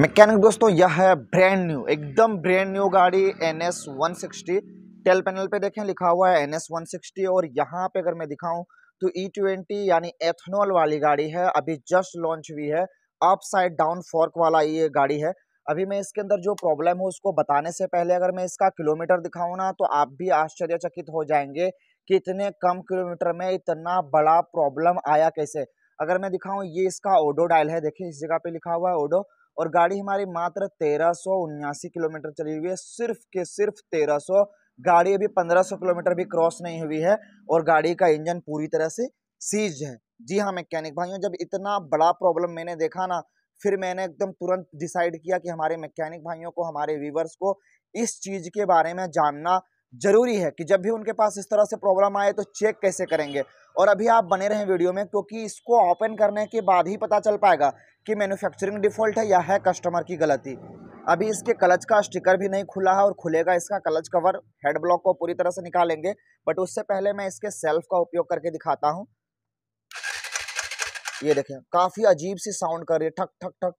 mechanic दोस्तों यह है ब्रांड न्यू एकदम ब्रांड न्यू गाड़ी N S one sixty tail panel पे देखें लिखा हुआ है एन एस वन सिक्सटी और यहाँ पे अगर मैं दिखाऊं तो ई e ट्वेंटी यानी एथनॉल वाली गाड़ी है अभी जस्ट लॉन्च हुई है अप साइड डाउन फोर्क वाला ये गाड़ी है अभी मैं इसके अंदर जो प्रॉब्लम है उसको बताने से पहले अगर मैं इसका किलोमीटर दिखाऊँ ना तो आप भी आश्चर्यचकित हो जाएंगे कि इतने कम किलोमीटर में इतना बड़ा प्रॉब्लम आया कैसे अगर मैं दिखाऊँ ये इसका ओडो डायल है देखिए इस जगह पे लिखा हुआ है ओडो और गाड़ी हमारी मात्र तेरह किलोमीटर चली हुई है सिर्फ के सिर्फ तेरह गाड़ी अभी 1500 किलोमीटर भी क्रॉस नहीं हुई है और गाड़ी का इंजन पूरी तरह से सीज है जी हाँ मैकेनिक भाइयों जब इतना बड़ा प्रॉब्लम मैंने देखा ना फिर मैंने एकदम तुरंत डिसाइड किया कि हमारे मैकेनिक भाइयों को हमारे व्यूवर्स को इस चीज़ के बारे में जानना जरूरी है कि जब भी उनके पास इस तरह से प्रॉब्लम आए तो चेक कैसे करेंगे और अभी आप बने रहें वीडियो में क्योंकि इसको ओपन करने के बाद ही पता चल पाएगा कि मैन्युफैक्चरिंग डिफ़ॉल्ट है या है कस्टमर की गलती अभी इसके क्लच का स्टिकर भी नहीं खुला है और खुलेगा इसका क्लच कवर हेड ब्लॉक को पूरी तरह से निकालेंगे बट उससे पहले मैं इसके सेल्फ का उपयोग करके दिखाता हूँ ये देखें काफ़ी अजीब सी साउंड कर रही है ठक ठक ठक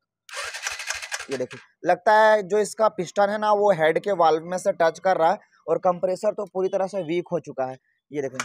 ये देखिए लगता है जो इसका पिस्टन है ना वो हेड के वाल्व में से टच कर रहा है और कंप्रेसर तो पूरी तरह से वीक हो चुका है ये देखें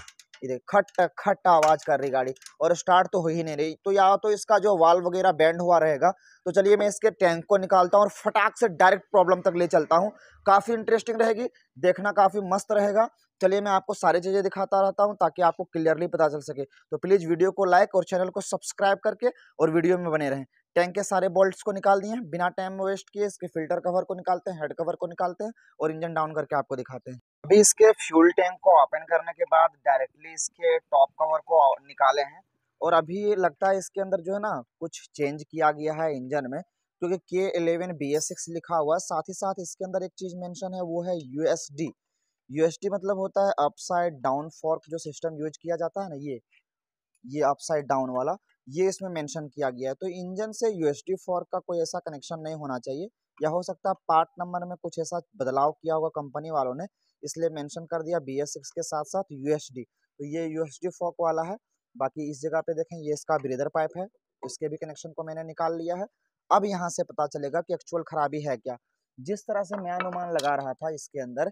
ये देख खट खट आवाज़ कर रही गाड़ी और स्टार्ट तो हो ही नहीं रही तो या तो इसका जो वाल वगैरह बैंड हुआ रहेगा तो चलिए मैं इसके टैंक को निकालता हूँ और फटाक से डायरेक्ट प्रॉब्लम तक ले चलता हूँ काफ़ी इंटरेस्टिंग रहेगी देखना काफ़ी मस्त रहेगा चलिए मैं आपको सारी चीज़ें दिखाता रहता हूँ ताकि आपको क्लियरली पता चल सके तो प्लीज़ वीडियो को लाइक और चैनल को सब्सक्राइब करके और वीडियो में बने रहें टैंक के सारे बोल्ट्स को निकाल दिए बिना टाइम वेस्ट किए इसके फिल्टर कवर को निकालते हैं हेड कवर को निकालते हैं और इंजन डाउन करके आपको दिखाते हैं अभी इसके फ्यूल टैंक को ओपन करने के बाद डायरेक्टली इसके टॉप कवर को निकाले हैं और अभी ये लगता है इसके अंदर जो है ना कुछ चेंज किया गया है इंजन में क्योंकि के एलेवन बी एस सिक्स लिखा हुआ है साथ ही साथ इसके अंदर एक चीज़ मेंशन है वो है U S D U S D मतलब होता है अपसाइड डाउन फॉर्क जो सिस्टम यूज किया जाता है ना ये ये अपसाइड डाउन वाला ये इसमें मेंशन किया गया है तो इंजन से यूएसडी फोर का कोई ऐसा कनेक्शन नहीं होना चाहिए या हो सकता है पार्ट नंबर में कुछ ऐसा बदलाव किया होगा कंपनी वालों ने इसलिए मेंशन कर दिया बी के साथ साथ यूएसडी तो ये यूएसडी फोक वाला है बाकी इस जगह पे देखें ये इसका ब्रीदर पाइप है इसके भी कनेक्शन को मैंने निकाल लिया है अब यहाँ से पता चलेगा कि एक्चुअल खराबी है क्या जिस तरह से मैं अनुमान लगा रहा था इसके अंदर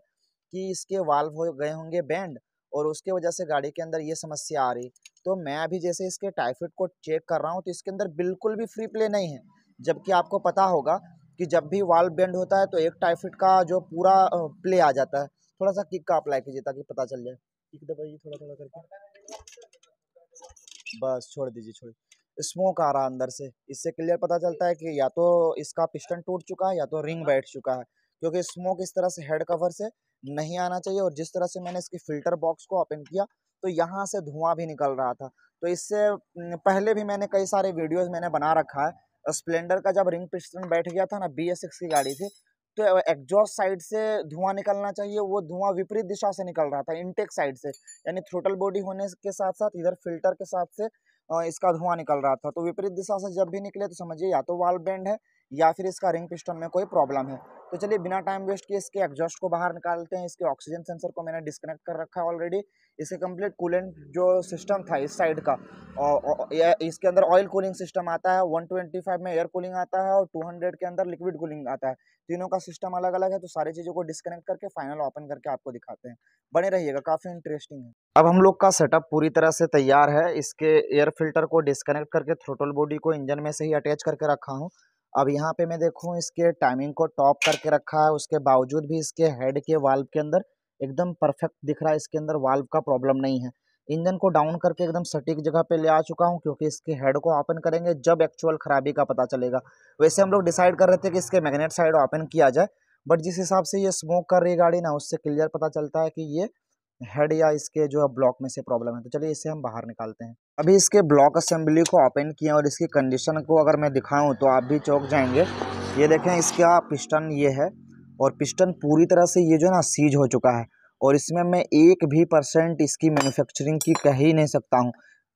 कि इसके वाल्व हो गए होंगे बैंड और उसके वजह से गाड़ी के अंदर ये समस्या आ रही तो मैं अभी जैसे इसके टाइफिड को चेक कर रहा हूँ तो इसके अंदर बिल्कुल भी फ्री प्ले नहीं है जबकि आपको पता होगा कि जब भी वाल बेंड होता है तो एक टाइफिड का जो पूरा प्ले आ जाता है थोड़ा सा किक का अप्लाई कीजिए ताकि पता चल जाए किक दबाइए थोड़ा थोड़ा करके बस छोड़ दीजिए छोड़ स्मोक आ रहा अंदर से इससे क्लियर पता चलता है कि या तो इसका पिस्टन टूट चुका है या तो रिंग बैठ चुका है क्योंकि स्मोक इस तरह से हेड कवर से नहीं आना चाहिए और जिस तरह से मैंने इसकी फ़िल्टर बॉक्स को ओपन किया तो यहाँ से धुआं भी निकल रहा था तो इससे पहले भी मैंने कई सारे वीडियोस मैंने बना रखा है स्प्लेंडर का जब रिंग पिस्टन बैठ गया था ना बी की गाड़ी थी तो एग्जॉस्ट साइड से धुआं निकलना चाहिए वो धुआं विपरीत दिशा से निकल रहा था इनटेक साइड से यानी थ्रोटल बॉडी होने के साथ साथ इधर फिल्टर के साथ से इसका धुआं निकल रहा था तो विपरीत दिशा से जब भी निकले तो समझिए या तो वाल बैंड है या फिर इसका रिंग पिस्टन में कोई प्रॉब्लम है तो चलिए बिना टाइम वेस्ट किए इसके एग्जॉस्ट को बाहर निकालते हैं इसके ऑक्सीजन सेंसर को मैंने डिस्कनेक्ट कर रखा है ऑलरेडी इसके कंप्लीट कूलेंट जो सिस्टम था इस साइड का और इसके अंदर ऑयल कूलिंग सिस्टम आता है 125 में एयर कूलिंग आता है और 200 के अंदर लिक्विड कूलिंग आता है तीनों का सिस्टम अलग अलग है तो सारी चीज़ों को डिस्कनेक्ट करके फाइनल ओपन करके आपको दिखाते हैं बने रहिएगा काफ़ी इंटरेस्टिंग है अब हम लोग का सेटअप पूरी तरह से तैयार है इसके एयर फिल्टर को डिस्कनेक्ट करके थ्रोटल बॉडी को इंजन में से ही अटैच करके रखा हूँ अब यहाँ पे मैं देखूँ इसके टाइमिंग को टॉप करके रखा है उसके बावजूद भी इसके हेड के वाल्व के अंदर एकदम परफेक्ट दिख रहा है इसके अंदर वाल्व का प्रॉब्लम नहीं है इंजन को डाउन करके एकदम सटीक जगह पे ले आ चुका हूँ क्योंकि इसके हेड को ओपन करेंगे जब एक्चुअल खराबी का पता चलेगा वैसे हम लोग डिसाइड कर रहे थे कि इसके मैग्नेट साइड ओपन किया जाए बट जिस हिसाब से ये स्मोक कर रही गाड़ी ना उससे क्लियर पता चलता है कि ये हेड या इसके जो है ब्लॉक में से प्रॉब्लम है तो चलिए इसे हम बाहर निकालते हैं अभी इसके ब्लॉक असेंबली को ओपन किया और इसकी कंडीशन को अगर मैं दिखाऊँ तो आप भी चौक जाएंगे ये देखें इसका पिस्टन ये है और पिस्टन पूरी तरह से ये जो है ना सीज हो चुका है और इसमें मैं एक भी परसेंट इसकी मैन्युफैक्चरिंग की कह ही नहीं सकता हूँ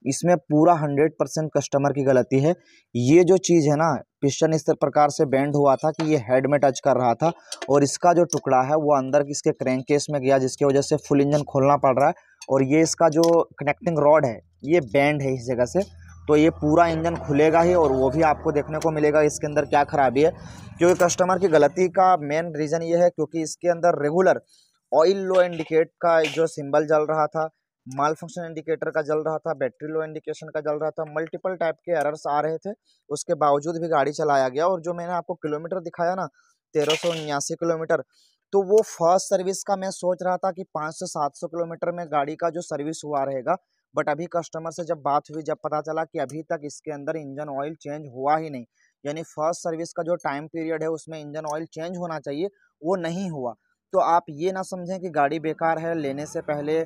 इसमें पूरा हंड्रेड परसेंट कस्टमर की गलती है ये जो चीज़ है ना पिस्टन इस प्रकार से बैंड हुआ था कि ये हेड में टच कर रहा था और इसका जो टुकड़ा है वो अंदर किसके क्रैंक केस में गया जिसकी वजह से फुल इंजन खोलना पड़ रहा है और ये इसका जो कनेक्टिंग रॉड है ये बैंड है इस जगह से तो ये पूरा इंजन खुलेगा ही और वो भी आपको देखने को मिलेगा इसके अंदर क्या खराबी है क्योंकि कस्टमर की गलती का मेन रीज़न ये है क्योंकि इसके अंदर रेगुलर ऑयल लो इंडिकेट का जो सिंबल जल रहा था माल फंक्शन इंडिकेटर का जल रहा था बैटरी लो इंडिकेशन का जल रहा था मल्टीपल टाइप के एरर्स आ रहे थे उसके बावजूद भी गाड़ी चलाया गया और जो मैंने आपको किलोमीटर दिखाया ना तेरह किलोमीटर तो वो फर्स्ट सर्विस का मैं सोच रहा था कि 500 700 किलोमीटर में गाड़ी का जो सर्विस हुआ रहेगा बट अभी कस्टमर से जब बात हुई जब पता चला कि अभी तक इसके अंदर इंजन ऑयल चेंज हुआ ही नहीं यानी फर्स्ट सर्विस का जो टाइम पीरियड है उसमें इंजन ऑयल चेंज होना चाहिए वो नहीं हुआ तो आप ये ना समझें कि गाड़ी बेकार है लेने से पहले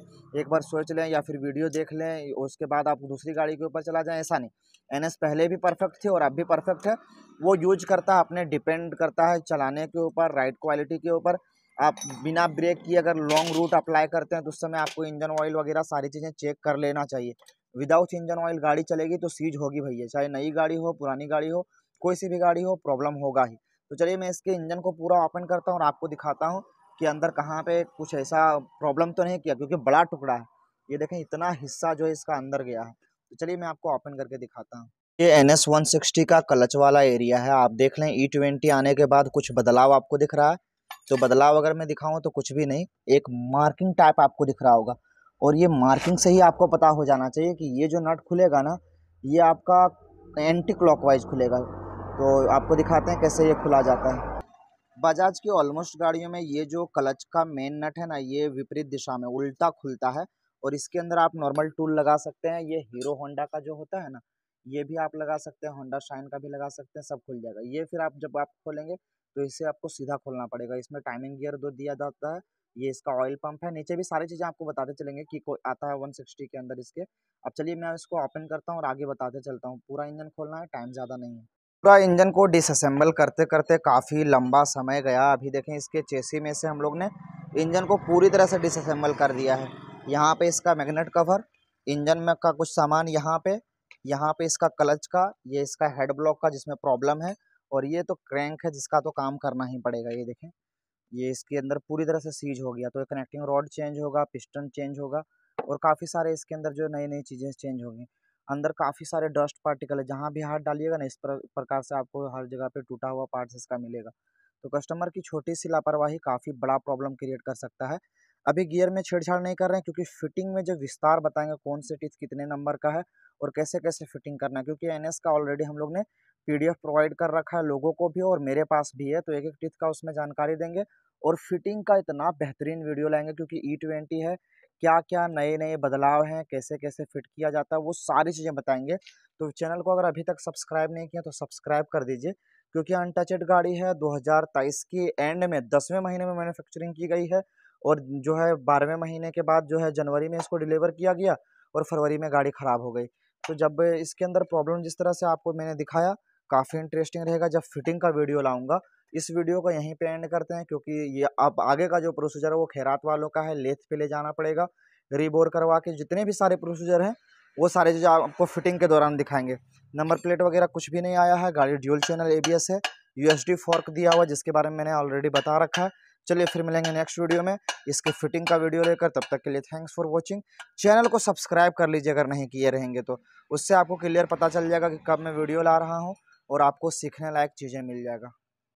एक बार सोच लें या फिर वीडियो देख लें उसके बाद आप दूसरी गाड़ी के ऊपर चला जाएं ऐसा नहीं एन पहले भी परफेक्ट थी और अब भी परफेक्ट है वो यूज करता है अपने डिपेंड करता है चलाने के ऊपर राइड क्वालिटी के ऊपर आप बिना ब्रेक की अगर लॉन्ग रूट अप्लाई करते हैं तो उस समय आपको इंजन ऑयल वगैरह सारी चीज़ें चेक कर लेना चाहिए विदाउट इंजन ऑयल गाड़ी चलेगी तो सीज होगी भैया चाहे नई गाड़ी हो पुरानी गाड़ी हो कोई सी भी गाड़ी हो प्रॉब्लम होगा ही तो चलिए मैं इसके इंजन को पूरा ओपन करता हूँ और आपको दिखाता हूँ कि अंदर कहाँ पे कुछ ऐसा प्रॉब्लम तो नहीं किया क्योंकि बड़ा टुकड़ा है ये देखें इतना हिस्सा जो है इसका अंदर गया है तो चलिए मैं आपको ओपन करके दिखाता हूँ ये एन एस वन सिक्सटी का कलच वाला एरिया है आप देख लें ई e ट्वेंटी आने के बाद कुछ बदलाव आपको दिख रहा है तो बदलाव अगर मैं दिखाऊँ तो कुछ भी नहीं एक मार्किंग टाइप आपको दिख रहा होगा और ये मार्किंग से ही आपको पता हो जाना चाहिए कि ये जो नट खुलेगा ना ये आपका एंटी क्लॉकवाइज खुलेगा तो आपको दिखाते हैं कैसे ये खुला जाता है बजाज की ऑलमोस्ट गाड़ियों में ये जो क्लच का मेन नट है ना ये विपरीत दिशा में उल्टा खुलता है और इसके अंदर आप नॉर्मल टूल लगा सकते हैं ये हीरो होंडा का जो होता है ना ये भी आप लगा सकते हैं होंडा शाइन का भी लगा सकते हैं सब खुल जाएगा ये फिर आप जब आप खोलेंगे तो इसे आपको सीधा खोलना पड़ेगा इसमें टाइमिंग गियर दो दिया जाता है ये इसका ऑयल पंप है नीचे भी सारी चीज़ें आपको बताते चलेंगे कि कोई आता है सिक्सटी के अंदर इसके अब चलिए मैं इसको ओपन करता हूँ और आगे बताते चलता हूँ पूरा इंजन खोलना है टाइम ज़्यादा नहीं है पूरा इंजन को डिसअसेंबल करते करते काफ़ी लंबा समय गया अभी देखें इसके चेसी में से हम लोग ने इंजन को पूरी तरह से डिसअसेंबल कर दिया है यहाँ पे इसका मैग्नेट कवर इंजन में का कुछ सामान यहाँ पे यहाँ पे इसका क्लच का ये इसका हेड ब्लॉक का जिसमें प्रॉब्लम है और ये तो क्रैंक है जिसका तो काम करना ही पड़ेगा ये देखें ये इसके अंदर पूरी तरह से सीज हो गया तो कनेक्टिंग रॉड चेंज होगा पिस्टन चेंज होगा और काफ़ी सारे इसके अंदर जो नई नई चीज़ें चेंज होंगी अंदर काफी सारे डस्ट पार्टिकल है जहाँ भी हाथ डालिएगा ना इस प्रकार से आपको हर जगह पर टूटा हुआ पार्ट्स इसका मिलेगा तो कस्टमर की छोटी सी लापरवाही काफ़ी बड़ा प्रॉब्लम क्रिएट कर सकता है अभी गियर में छेड़छाड़ नहीं कर रहे हैं क्योंकि फिटिंग में जो विस्तार बताएंगे कौन से टीथ कितने नंबर का है और कैसे कैसे फिटिंग करना है क्योंकि एन का ऑलरेडी हम लोग ने पीडीएफ प्रोवाइड कर रखा है लोगों को भी और मेरे पास भी है तो एक एक टीथ का उसमें जानकारी देंगे और फिटिंग का इतना बेहतरीन वीडियो लाएंगे क्योंकि ई ट्वेंटी है क्या क्या नए नए बदलाव हैं कैसे कैसे फिट किया जाता है वो सारी चीज़ें बताएंगे तो चैनल को अगर अभी तक सब्सक्राइब नहीं किया तो सब्सक्राइब कर दीजिए क्योंकि अनटचेड गाड़ी है 2023 की एंड में दसवें महीने में मैन्युफैक्चरिंग की गई है और जो है बारहवें महीने के बाद जो है जनवरी में इसको डिलीवर किया गया और फरवरी में गाड़ी ख़राब हो गई तो जब इसके अंदर प्रॉब्लम जिस तरह से आपको मैंने दिखाया काफ़ी इंटरेस्टिंग रहेगा जब फिटिंग का वीडियो लाऊंगा इस वीडियो को यहीं पे एंड करते हैं क्योंकि ये अब आगे का जो प्रोसीजर है वो खैरात वालों का है लेथ पे ले जाना पड़ेगा रीबोर करवा के जितने भी सारे प्रोसीजर हैं वो सारे चीज़ आपको फिटिंग के दौरान दिखाएंगे नंबर प्लेट वगैरह कुछ भी नहीं आया है गाड़ी ड्यूल चैनल ए है यू फोर्क दिया हुआ जिसके बारे में मैंने ऑलरेडी बता रखा है चलिए फिर मिलेंगे नेक्स्ट वीडियो में इसके फिटिंग का वीडियो लेकर तब तक के लिए थैंक्स फॉर वॉचिंग चैनल को सब्सक्राइब कर लीजिए अगर नहीं किए रहेंगे तो उससे आपको क्लियर पता चल जाएगा कि कब मैं वीडियो ला रहा हूँ और आपको सीखने लायक चीज़ें मिल जाएगा